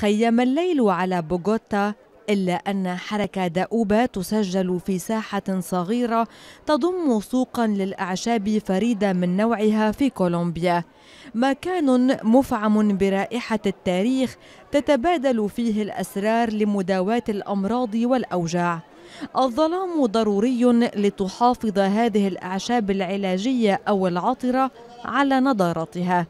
خيم الليل على بوغوتا إلا أن حركة دؤوبة تسجل في ساحة صغيرة تضم سوقا للأعشاب فريدة من نوعها في كولومبيا مكان مفعم برائحة التاريخ تتبادل فيه الأسرار لمداواة الأمراض والأوجاع الظلام ضروري لتحافظ هذه الأعشاب العلاجية أو العطرة على نضارتها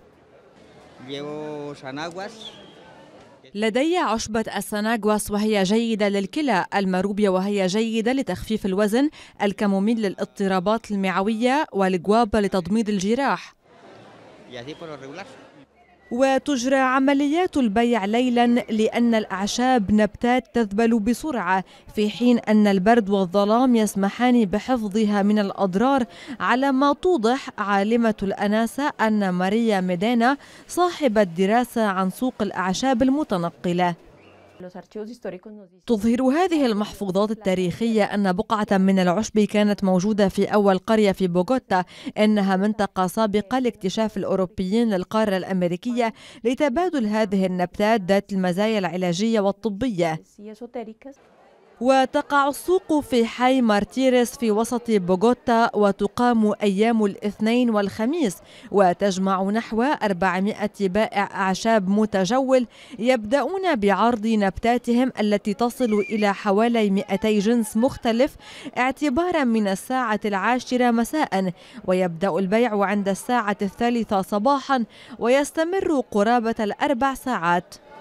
لدي عشبة السناجواس وهي جيدة للكلى المروبيا وهي جيدة لتخفيف الوزن الكاموميل للاضطرابات المعوية والجوابة لتضميد الجراح وتجرى عمليات البيع ليلا لأن الأعشاب نبتات تذبل بسرعة في حين أن البرد والظلام يسمحان بحفظها من الأضرار على ما توضح عالمة الأناسة أن ماريا ميدانا صاحبة دراسة عن سوق الأعشاب المتنقلة تظهر هذه المحفوظات التاريخية أن بقعة من العشب كانت موجودة في أول قرية في بوغوتا إنها منطقة سابقة لاكتشاف الأوروبيين للقارة الأمريكية لتبادل هذه النبتات ذات المزايا العلاجية والطبية وتقع السوق في حي مارتيريس في وسط بوغوتا وتقام أيام الاثنين والخميس وتجمع نحو 400 بائع أعشاب متجول يبدأون بعرض نبتاتهم التي تصل إلى حوالي 200 جنس مختلف اعتبارا من الساعة العاشرة مساء ويبدأ البيع عند الساعة الثالثة صباحا ويستمر قرابة الأربع ساعات